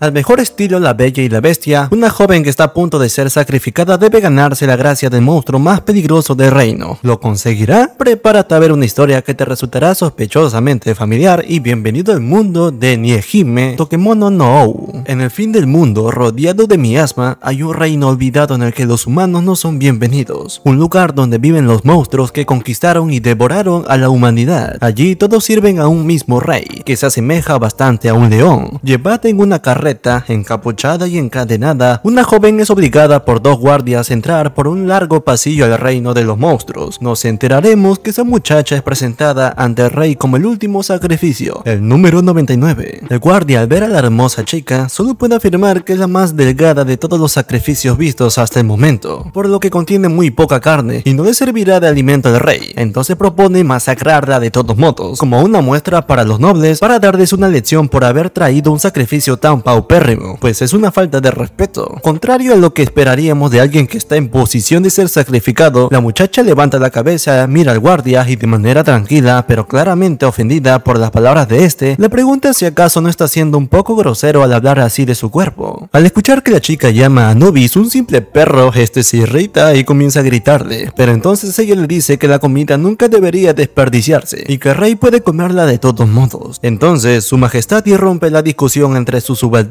Al mejor estilo La Bella y la Bestia, una joven que está a punto de ser sacrificada debe ganarse la gracia del monstruo más peligroso del reino. ¿Lo conseguirá? Prepárate a ver una historia que te resultará sospechosamente familiar y bienvenido al mundo de Niehime Tokemono no En el fin del mundo, rodeado de miasma, hay un reino olvidado en el que los humanos no son bienvenidos. Un lugar donde viven los monstruos que conquistaron y devoraron a la humanidad. Allí todos sirven a un mismo rey, que se asemeja bastante a un león. Llevate en una carrera encapuchada y encadenada, una joven es obligada por dos guardias a entrar por un largo pasillo al reino de los monstruos. Nos enteraremos que esa muchacha es presentada ante el rey como el último sacrificio, el número 99. El guardia al ver a la hermosa chica, solo puede afirmar que es la más delgada de todos los sacrificios vistos hasta el momento, por lo que contiene muy poca carne y no le servirá de alimento al rey. Entonces propone masacrarla de todos modos, como una muestra para los nobles para darles una lección por haber traído un sacrificio tan Pérrimo, pues es una falta de respeto. Contrario a lo que esperaríamos de alguien que está en posición de ser sacrificado, la muchacha levanta la cabeza, mira al guardia y de manera tranquila, pero claramente ofendida por las palabras de este, le pregunta si acaso no está siendo un poco grosero al hablar así de su cuerpo. Al escuchar que la chica llama a Nobis, un simple perro, este se irrita y comienza a gritarle, pero entonces ella le dice que la comida nunca debería desperdiciarse y que Rey puede comerla de todos modos. Entonces, su majestad irrumpe la discusión entre sus subalternos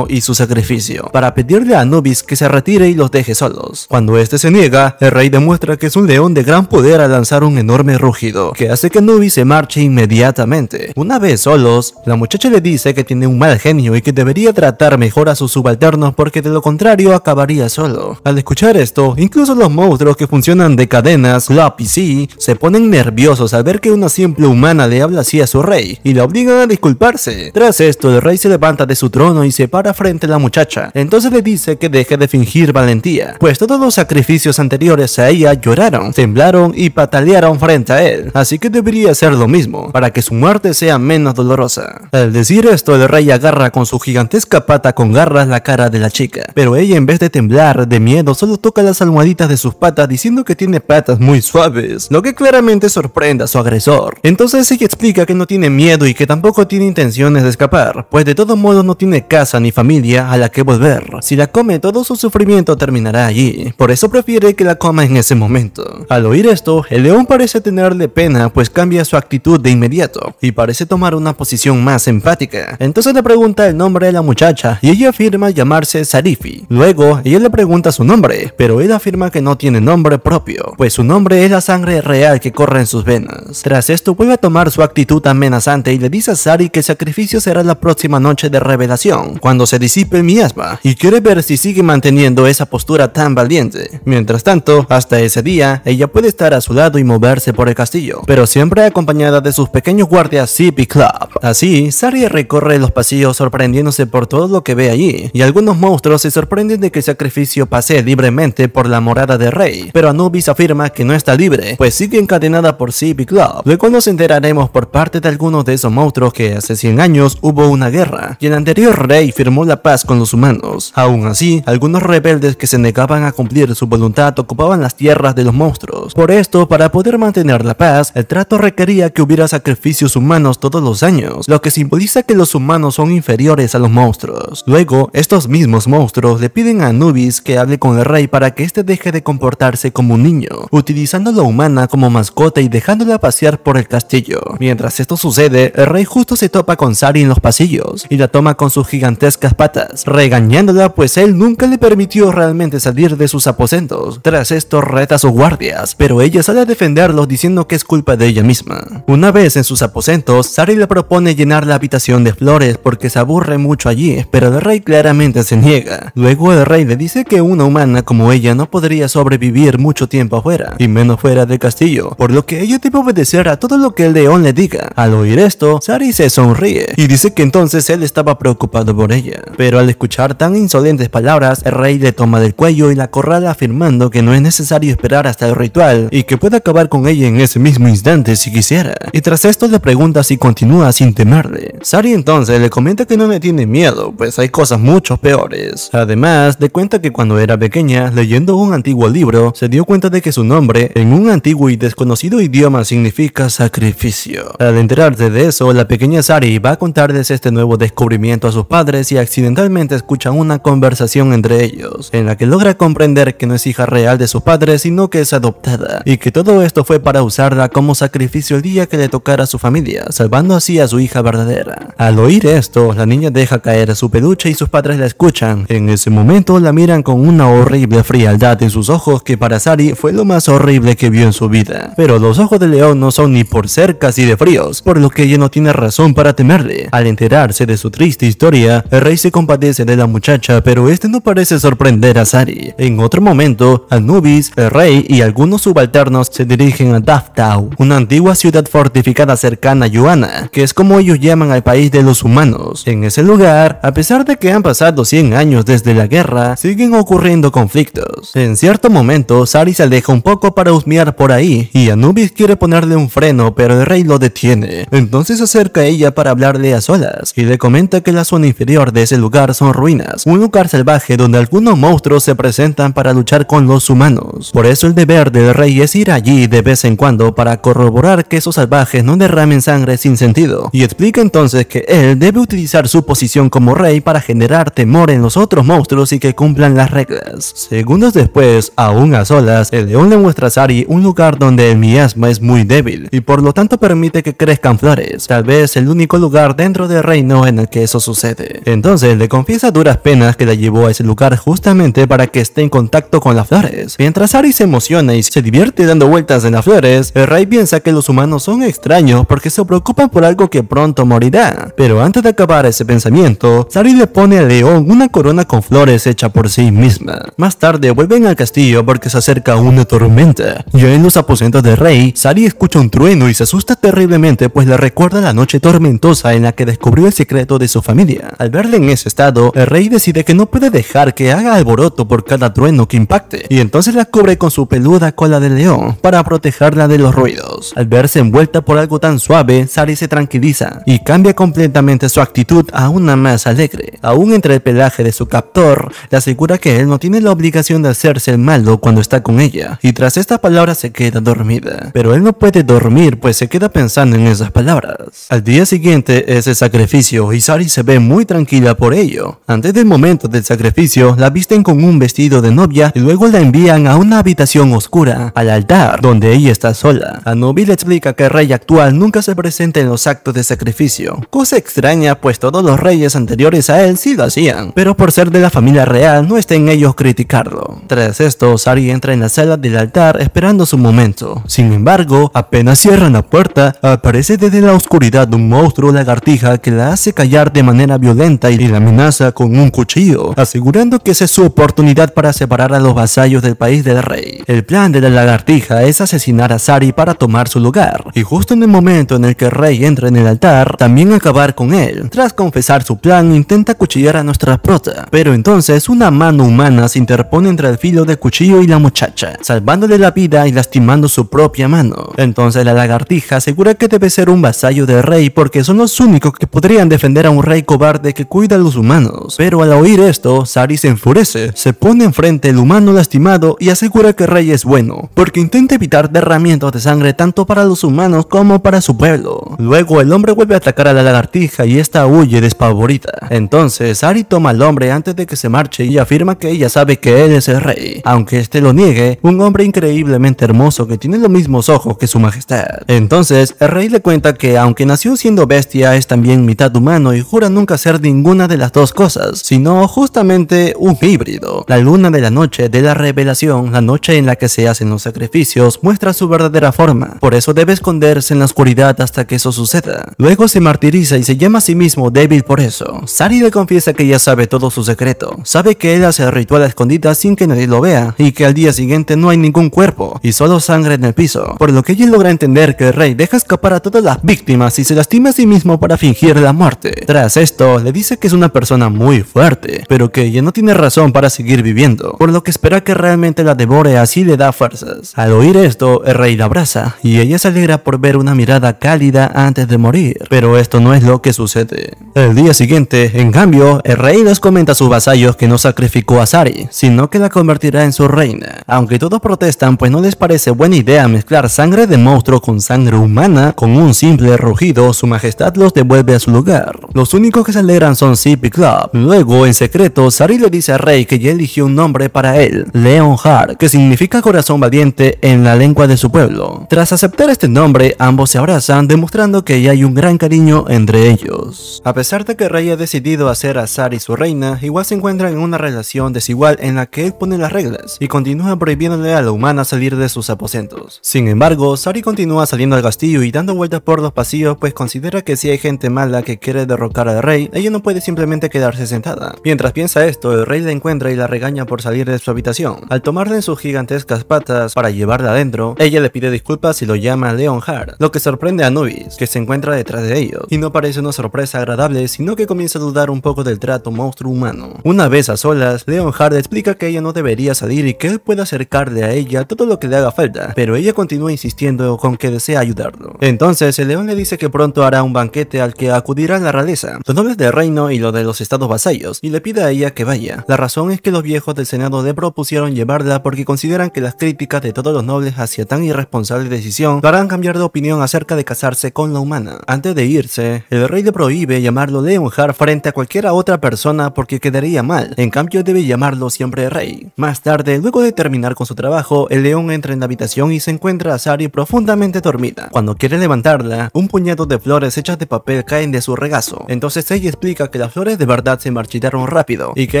y su sacrificio, para pedirle a Anubis que se retire y los deje solos. Cuando este se niega, el rey demuestra que es un león de gran poder al lanzar un enorme rugido, que hace que Anubis se marche inmediatamente. Una vez solos, la muchacha le dice que tiene un mal genio y que debería tratar mejor a sus subalternos porque de lo contrario acabaría solo. Al escuchar esto, incluso los monstruos que funcionan de cadenas, la y C, se ponen nerviosos al ver que una simple humana le habla así a su rey y la obligan a disculparse. Tras esto, el rey se levanta de su trono y se para frente a la muchacha. Entonces le dice que deje de fingir valentía, pues todos los sacrificios anteriores a ella lloraron, temblaron y patalearon frente a él, así que debería hacer lo mismo, para que su muerte sea menos dolorosa. Al decir esto, el rey agarra con su gigantesca pata con garras la cara de la chica, pero ella en vez de temblar de miedo solo toca las almohaditas de sus patas diciendo que tiene patas muy suaves, lo que claramente sorprende a su agresor. Entonces ella explica que no tiene miedo y que tampoco tiene intenciones de escapar, pues de todo modo no tiene cara casa ni familia a la que volver. Si la come, todo su sufrimiento terminará allí. Por eso prefiere que la coma en ese momento. Al oír esto, el león parece tenerle pena, pues cambia su actitud de inmediato y parece tomar una posición más empática. Entonces le pregunta el nombre de la muchacha y ella afirma llamarse Sarifi. Luego, ella le pregunta su nombre, pero él afirma que no tiene nombre propio, pues su nombre es la sangre real que corre en sus venas. Tras esto, vuelve a tomar su actitud amenazante y le dice a Sari que el sacrificio será la próxima noche de revelación cuando se disipe mi asma y quiere ver si sigue manteniendo esa postura tan valiente. Mientras tanto, hasta ese día, ella puede estar a su lado y moverse por el castillo, pero siempre acompañada de sus pequeños guardias Zip Club. Así, Sari recorre los pasillos sorprendiéndose por todo lo que ve allí, y algunos monstruos se sorprenden de que el sacrificio pase libremente por la morada de rey, pero Anubis afirma que no está libre, pues sigue encadenada por Zip Club. Luego nos enteraremos por parte de algunos de esos monstruos que hace 100 años hubo una guerra, y el anterior rey y firmó la paz con los humanos. Aún así, algunos rebeldes que se negaban a cumplir su voluntad ocupaban las tierras de los monstruos. Por esto, para poder mantener la paz, el trato requería que hubiera sacrificios humanos todos los años, lo que simboliza que los humanos son inferiores a los monstruos. Luego, estos mismos monstruos le piden a Anubis que hable con el rey para que éste deje de comportarse como un niño, utilizando la humana como mascota y dejándola pasear por el castillo. Mientras esto sucede, el rey justo se topa con Sari en los pasillos y la toma con su gigantes patas, regañándola pues él nunca le permitió realmente salir de sus aposentos. Tras estos reta o guardias, pero ella sale a defenderlos diciendo que es culpa de ella misma. Una vez en sus aposentos, Sari le propone llenar la habitación de flores porque se aburre mucho allí, pero el rey claramente se niega. Luego el rey le dice que una humana como ella no podría sobrevivir mucho tiempo afuera, y menos fuera del castillo, por lo que ella debe obedecer a todo lo que el león le diga. Al oír esto, Sari se sonríe y dice que entonces él estaba preocupado por ella, pero al escuchar tan insolentes palabras, el rey le toma del cuello y la corrala afirmando que no es necesario esperar hasta el ritual y que puede acabar con ella en ese mismo instante si quisiera. Y tras esto le pregunta si continúa sin temerle. Sari entonces le comenta que no le tiene miedo, pues hay cosas mucho peores. Además, de cuenta que cuando era pequeña, leyendo un antiguo libro, se dio cuenta de que su nombre, en un antiguo y desconocido idioma, significa sacrificio. Al enterarse de eso, la pequeña Sari va a contarles este nuevo descubrimiento a sus padres y accidentalmente escuchan una conversación entre ellos, en la que logra comprender que no es hija real de sus padres sino que es adoptada, y que todo esto fue para usarla como sacrificio el día que le tocara a su familia, salvando así a su hija verdadera. Al oír esto, la niña deja caer su peluche y sus padres la escuchan. En ese momento la miran con una horrible frialdad en sus ojos que para Sari fue lo más horrible que vio en su vida. Pero los ojos de León no son ni por cercas si de fríos, por lo que ella no tiene razón para temerle. Al enterarse de su triste historia, el rey se compadece de la muchacha, pero este no parece sorprender a Sari. En otro momento, Anubis, el Rey y algunos subalternos se dirigen a Daftau, una antigua ciudad fortificada cercana a Yuana, que es como ellos llaman al país de los humanos. En ese lugar, a pesar de que han pasado 100 años desde la guerra, siguen ocurriendo conflictos. En cierto momento, Sari se aleja un poco para husmear por ahí, y Anubis quiere ponerle un freno, pero el rey lo detiene. Entonces se acerca a ella para hablarle a solas, y le comenta que la zona interior de ese lugar son ruinas, un lugar salvaje donde algunos monstruos se presentan para luchar con los humanos. Por eso el deber del rey es ir allí de vez en cuando para corroborar que esos salvajes no derramen sangre sin sentido, y explica entonces que él debe utilizar su posición como rey para generar temor en los otros monstruos y que cumplan las reglas. Segundos después, aún a solas, el león le muestra a Sari un lugar donde el miasma es muy débil, y por lo tanto permite que crezcan flores, tal vez el único lugar dentro del reino en el que eso sucede. Entonces le confiesa duras penas que la llevó a ese lugar justamente para que esté en contacto con las flores. Mientras Sari se emociona y se divierte dando vueltas en las flores, el rey piensa que los humanos son extraños porque se preocupan por algo que pronto morirá. Pero antes de acabar ese pensamiento, Sari le pone a León una corona con flores hecha por sí misma. Más tarde vuelven al castillo porque se acerca una tormenta. Y en los aposentos del rey, Sari escucha un trueno y se asusta terriblemente pues le recuerda la noche tormentosa en la que descubrió el secreto de su familia. Al verle en ese estado, el rey decide que no puede dejar que haga alboroto por cada trueno que impacte, y entonces la cubre con su peluda cola de león para protegerla de los ruidos. Al verse envuelta por algo tan suave, Sari se tranquiliza y cambia completamente su actitud a una más alegre. Aún entre el pelaje de su captor, le asegura que él no tiene la obligación de hacerse el malo cuando está con ella, y tras esta palabra se queda dormida. Pero él no puede dormir pues se queda pensando en esas palabras. Al día siguiente es el sacrificio y Sari se ve muy tranquila por ello. Antes del momento del sacrificio, la visten con un vestido de novia y luego la envían a una habitación oscura, al altar, donde ella está sola. Anubis le explica que el rey actual nunca se presenta en los actos de sacrificio, cosa extraña pues todos los reyes anteriores a él sí lo hacían, pero por ser de la familia real no está en ellos criticarlo. Tras esto, Sari entra en la sala del altar esperando su momento. Sin embargo, apenas cierran la puerta, aparece desde la oscuridad un monstruo lagartija que la hace callar de manera violenta y la amenaza con un cuchillo, asegurando que esa es su oportunidad para separar a los vasallos del país del rey. El plan de la lagartija es asesinar a Sari para tomar su lugar, y justo en el momento en el que el rey entra en el altar, también acabar con él. Tras confesar su plan, intenta cuchillar a nuestra prota, pero entonces una mano humana se interpone entre el filo de cuchillo y la muchacha, salvándole la vida y lastimando su propia mano. Entonces la lagartija asegura que debe ser un vasallo del rey porque son los únicos que podrían defender a un rey cobarde de que cuida a los humanos, pero al oír esto, Sari se enfurece, se pone enfrente al humano lastimado y asegura que el Rey es bueno, porque intenta evitar derramientos de sangre tanto para los humanos como para su pueblo. Luego el hombre vuelve a atacar a la lagartija y esta huye despavorida. Entonces Sari toma al hombre antes de que se marche y afirma que ella sabe que él es el rey, aunque este lo niegue, un hombre increíblemente hermoso que tiene los mismos ojos que su majestad. Entonces el rey le cuenta que aunque nació siendo bestia es también mitad humano y jura nunca ser ninguna de las dos cosas, sino justamente un híbrido. La luna de la noche de la revelación, la noche en la que se hacen los sacrificios, muestra su verdadera forma. Por eso debe esconderse en la oscuridad hasta que eso suceda. Luego se martiriza y se llama a sí mismo débil por eso. Sari le confiesa que ya sabe todo su secreto. Sabe que él hace el ritual a escondida sin que nadie lo vea y que al día siguiente no hay ningún cuerpo y solo sangre en el piso. Por lo que ella logra entender que el rey deja escapar a todas las víctimas y se lastima a sí mismo para fingir la muerte. Tras esto, le dice que es una persona muy fuerte, pero que ella no tiene razón para seguir viviendo, por lo que espera que realmente la devore así le da fuerzas. Al oír esto, el rey la abraza y ella se alegra por ver una mirada cálida antes de morir, pero esto no es lo que sucede. El día siguiente, en cambio, el rey les comenta a sus vasallos que no sacrificó a Sari, sino que la convertirá en su reina, aunque todos protestan pues no les parece buena idea mezclar sangre de monstruo con sangre humana, con un simple rugido su majestad los devuelve a su lugar. Los únicos que se gran Son City Club. Luego, en secreto, Sari le dice a Rey que ya eligió un nombre para él, leon Leonhard, que significa corazón valiente en la lengua de su pueblo. Tras aceptar este nombre, ambos se abrazan, demostrando que ya hay un gran cariño entre ellos. A pesar de que Rey ha decidido hacer a Sari su reina, igual se encuentran en una relación desigual en la que él pone las reglas y continúa prohibiéndole a la humana salir de sus aposentos. Sin embargo, Sari continúa saliendo al castillo y dando vueltas por los pasillos pues considera que si hay gente mala que quiere derrocar al rey, ella no puede simplemente quedarse sentada. Mientras piensa esto, el rey la encuentra y la regaña por salir de su habitación. Al tomarle en sus gigantescas patas para llevarla adentro, ella le pide disculpas y lo llama Leonhard, lo que sorprende a Nubis, que se encuentra detrás de ellos. Y no parece una sorpresa agradable, sino que comienza a dudar un poco del trato monstruo humano. Una vez a solas, Leonhard explica que ella no debería salir y que él puede acercarle a ella todo lo que le haga falta, pero ella continúa insistiendo con que desea ayudarlo. Entonces, el león le dice que pronto hará un banquete al que acudirá la realeza. Los nobles de reino y lo de los estados vasallos, y le pide a ella que vaya. La razón es que los viejos del Senado le propusieron llevarla porque consideran que las críticas de todos los nobles hacia tan irresponsable decisión harán cambiar de opinión acerca de casarse con la humana. Antes de irse, el rey le prohíbe llamarlo leonjar frente a cualquiera otra persona porque quedaría mal, en cambio debe llamarlo siempre rey. Más tarde, luego de terminar con su trabajo, el león entra en la habitación y se encuentra a Sari profundamente dormida. Cuando quiere levantarla, un puñado de flores hechas de papel caen de su regazo, entonces ella explica que las flores de verdad se marchitaron rápido y que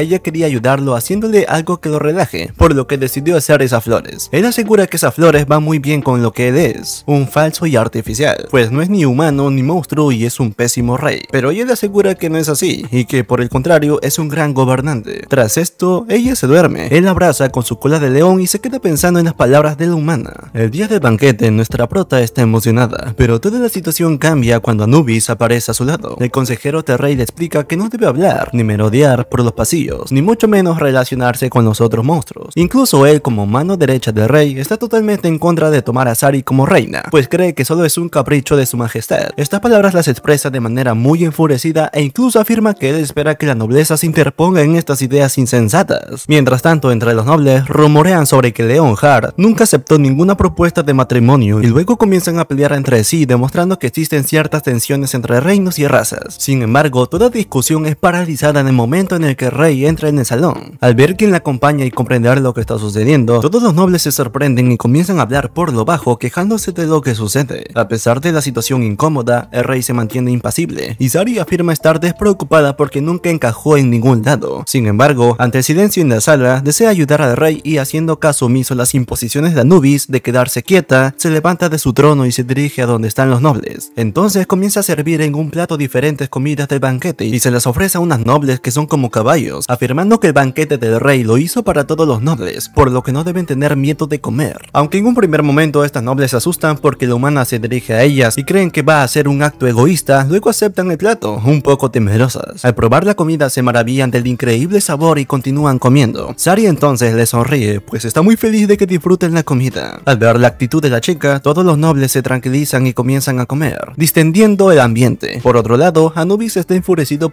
ella quería ayudarlo haciéndole algo que lo relaje, por lo que decidió hacer esas flores. Él asegura que esas flores van muy bien con lo que él es, un falso y artificial, pues no es ni humano ni monstruo y es un pésimo rey. Pero ella le asegura que no es así y que por el contrario es un gran gobernante. Tras esto, ella se duerme, él abraza con su cola de león y se queda pensando en las palabras de la humana. El día del banquete, nuestra prota está emocionada, pero toda la situación cambia cuando Anubis aparece a su lado. El consejero Terrey le explica que no debe hablar, ni merodear por los pasillos, ni mucho menos relacionarse con los otros monstruos. Incluso él como mano derecha del rey está totalmente en contra de tomar a Sari como reina, pues cree que solo es un capricho de su majestad. Estas palabras las expresa de manera muy enfurecida e incluso afirma que él espera que la nobleza se interponga en estas ideas insensatas. Mientras tanto, entre los nobles rumorean sobre que Leon Hart nunca aceptó ninguna propuesta de matrimonio y luego comienzan a pelear entre sí demostrando que existen ciertas tensiones entre reinos y razas. Sin embargo, toda discusión es paralizada en el momento en el que Rey entra en el salón. Al ver quién la acompaña y comprender lo que está sucediendo, todos los nobles se sorprenden y comienzan a hablar por lo bajo quejándose de lo que sucede. A pesar de la situación incómoda, el Rey se mantiene impasible y Sari afirma estar despreocupada porque nunca encajó en ningún lado. Sin embargo, ante el silencio en la sala, desea ayudar al Rey y haciendo caso omiso a las imposiciones de Anubis de quedarse quieta, se levanta de su trono y se dirige a donde están los nobles. Entonces comienza a servir en un plato diferentes comidas del banquete y se las ofrece a unas nobles que son como caballos, afirmando que el banquete del rey lo hizo para todos los nobles, por lo que no deben tener miedo de comer. Aunque en un primer momento estas nobles se asustan porque la humana se dirige a ellas y creen que va a ser un acto egoísta, luego aceptan el plato, un poco temerosas. Al probar la comida se maravillan del increíble sabor y continúan comiendo. Sari entonces le sonríe, pues está muy feliz de que disfruten la comida. Al ver la actitud de la chica, todos los nobles se tranquilizan y comienzan a comer, distendiendo el ambiente. Por otro lado, Anubis está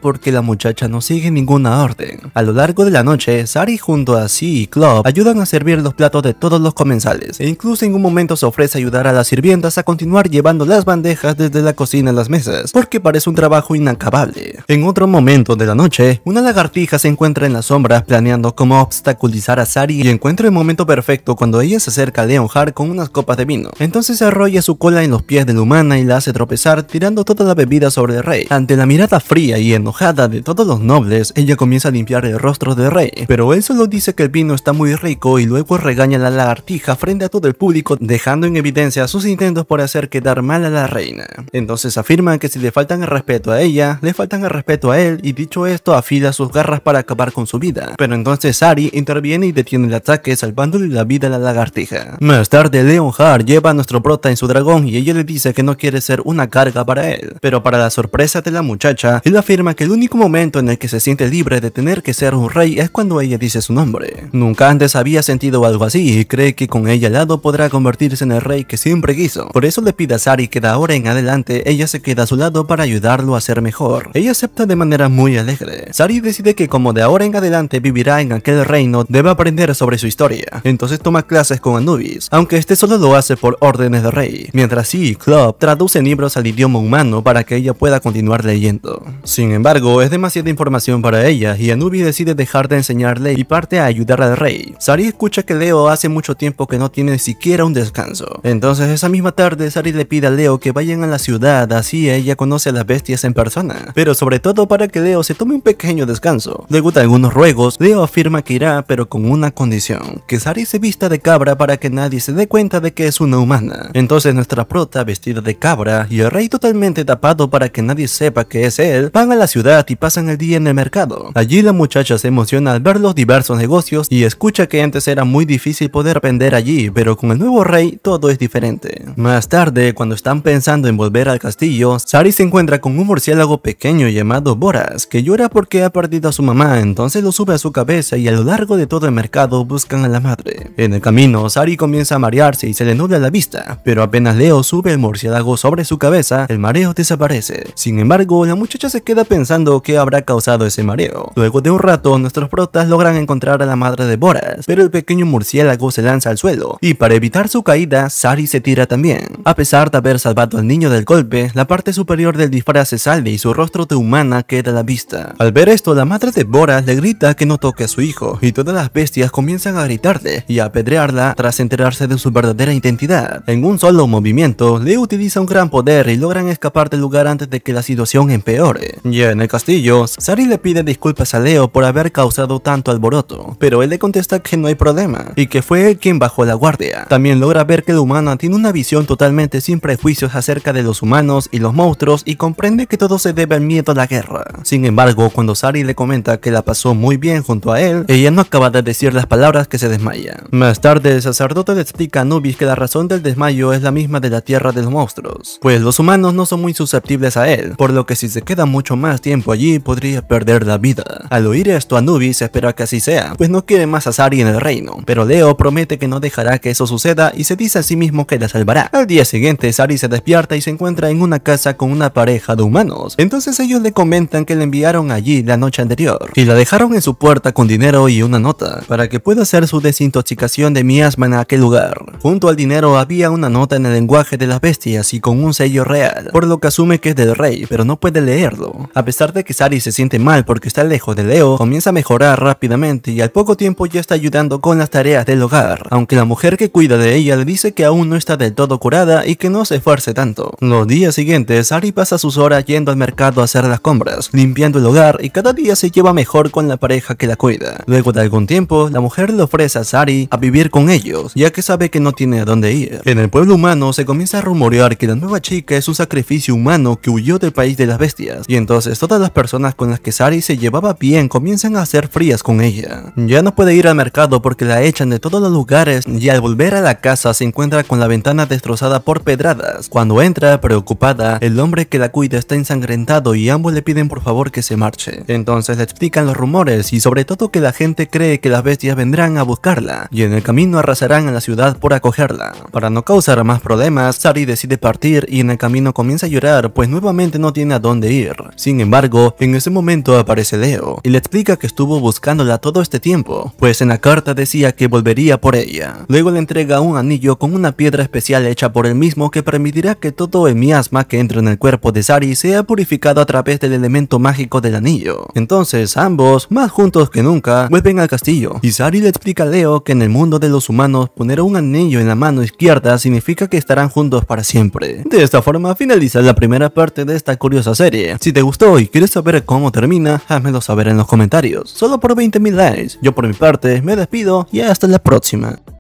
porque la muchacha no sigue ninguna orden. A lo largo de la noche, Sari junto a Si y Club ayudan a servir los platos de todos los comensales, e incluso en un momento se ofrece ayudar a las sirvientas a continuar llevando las bandejas desde la cocina a las mesas, porque parece un trabajo inacabable. En otro momento de la noche, una lagartija se encuentra en las sombras planeando cómo obstaculizar a Sari y encuentra el momento perfecto cuando ella se acerca a Leonhard con unas copas de vino. Entonces arrolla su cola en los pies de la humana y la hace tropezar tirando toda la bebida sobre el rey. Ante la mirada fría y enojada de todos los nobles, ella comienza a limpiar el rostro del rey, pero él solo dice que el vino está muy rico y luego regaña a la lagartija frente a todo el público, dejando en evidencia sus intentos por hacer quedar mal a la reina. Entonces afirman que si le faltan el respeto a ella, le faltan el respeto a él y dicho esto afila sus garras para acabar con su vida. Pero entonces Sari interviene y detiene el ataque salvándole la vida a la lagartija. Más tarde Leonhard lleva a nuestro prota en su dragón y ella le dice que no quiere ser una carga para él, pero para la sorpresa de la muchacha, afirma que el único momento en el que se siente libre de tener que ser un rey es cuando ella dice su nombre. Nunca antes había sentido algo así y cree que con ella al lado podrá convertirse en el rey que siempre quiso. Por eso le pide a Sari que de ahora en adelante ella se quede a su lado para ayudarlo a ser mejor. Ella acepta de manera muy alegre. Sari decide que como de ahora en adelante vivirá en aquel reino, debe aprender sobre su historia. Entonces toma clases con Anubis, aunque este solo lo hace por órdenes de rey. Mientras sí, Club traduce libros al idioma humano para que ella pueda continuar leyendo. Sin embargo, es demasiada información para ella y Anubis decide dejar de enseñarle y parte a ayudar al rey. Sari escucha que Leo hace mucho tiempo que no tiene siquiera un descanso. Entonces esa misma tarde Sari le pide a Leo que vayan a la ciudad así ella conoce a las bestias en persona, pero sobre todo para que Leo se tome un pequeño descanso. Luego de algunos ruegos, Leo afirma que irá pero con una condición, que Sari se vista de cabra para que nadie se dé cuenta de que es una humana. Entonces nuestra prota vestida de cabra y el rey totalmente tapado para que nadie sepa que es él, Van a la ciudad y pasan el día en el mercado. Allí la muchacha se emociona al ver los diversos negocios y escucha que antes era muy difícil poder vender allí, pero con el nuevo rey todo es diferente. Más tarde, cuando están pensando en volver al castillo, Sari se encuentra con un murciélago pequeño llamado Boras, que llora porque ha perdido a su mamá, entonces lo sube a su cabeza y a lo largo de todo el mercado buscan a la madre. En el camino, Sari comienza a marearse y se le nubla la vista, pero apenas Leo sube el murciélago sobre su cabeza, el mareo desaparece. Sin embargo, la muchacha se queda pensando qué habrá causado ese mareo. Luego de un rato, nuestros protas logran encontrar a la madre de Boras, pero el pequeño murciélago se lanza al suelo, y para evitar su caída, Sari se tira también. A pesar de haber salvado al niño del golpe, la parte superior del disfraz se sale y su rostro de humana queda a la vista. Al ver esto, la madre de Boras le grita que no toque a su hijo, y todas las bestias comienzan a gritarle y a apedrearla tras enterarse de su verdadera identidad. En un solo movimiento, Le utiliza un gran poder y logran escapar del lugar antes de que la situación empeore. Ya en el castillo, Sari le pide disculpas a Leo por haber causado tanto alboroto, pero él le contesta que no hay problema y que fue él quien bajó la guardia. También logra ver que la humana tiene una visión totalmente sin prejuicios acerca de los humanos y los monstruos y comprende que todo se debe al miedo a la guerra. Sin embargo, cuando Sari le comenta que la pasó muy bien junto a él, ella no acaba de decir las palabras que se desmaya. Más tarde, el sacerdote le explica a Nubis que la razón del desmayo es la misma de la tierra de los monstruos, pues los humanos no son muy susceptibles a él, por lo que si se queda mucho más tiempo allí podría perder la vida. Al oír esto Anubis espera que así sea, pues no quiere más a Sari en el reino, pero Leo promete que no dejará que eso suceda y se dice a sí mismo que la salvará. Al día siguiente Sari se despierta y se encuentra en una casa con una pareja de humanos, entonces ellos le comentan que la enviaron allí la noche anterior y la dejaron en su puerta con dinero y una nota para que pueda hacer su desintoxicación de miasma en aquel lugar. Junto al dinero había una nota en el lenguaje de las bestias y con un sello real, por lo que asume que es del rey, pero no puede leerlo a pesar de que Sari se siente mal porque está lejos de Leo, comienza a mejorar rápidamente y al poco tiempo ya está ayudando con las tareas del hogar, aunque la mujer que cuida de ella le dice que aún no está del todo curada y que no se esfuerce tanto. Los días siguientes, Sari pasa sus horas yendo al mercado a hacer las compras, limpiando el hogar y cada día se lleva mejor con la pareja que la cuida. Luego de algún tiempo, la mujer le ofrece a Sari a vivir con ellos, ya que sabe que no tiene a dónde ir. En el pueblo humano se comienza a rumorear que la nueva chica es un sacrificio humano que huyó del país de las bestias entonces todas las personas con las que Sari se llevaba bien comienzan a ser frías con ella. Ya no puede ir al mercado porque la echan de todos los lugares y al volver a la casa se encuentra con la ventana destrozada por pedradas. Cuando entra, preocupada, el hombre que la cuida está ensangrentado y ambos le piden por favor que se marche. Entonces le explican los rumores y sobre todo que la gente cree que las bestias vendrán a buscarla y en el camino arrasarán a la ciudad por acogerla. Para no causar más problemas, Sari decide partir y en el camino comienza a llorar pues nuevamente no tiene a dónde ir. Sin embargo, en ese momento aparece Leo y le explica que estuvo buscándola todo este tiempo, pues en la carta decía que volvería por ella. Luego le entrega un anillo con una piedra especial hecha por él mismo que permitirá que todo el miasma que entra en el cuerpo de Sari sea purificado a través del elemento mágico del anillo. Entonces ambos, más juntos que nunca, vuelven al castillo y Sari le explica a Leo que en el mundo de los humanos poner un anillo en la mano izquierda significa que estarán juntos para siempre. De esta forma finaliza la primera parte de esta curiosa serie te gustó y quieres saber cómo termina, házmelo saber en los comentarios. Solo por 20.000 likes. Yo por mi parte me despido y hasta la próxima.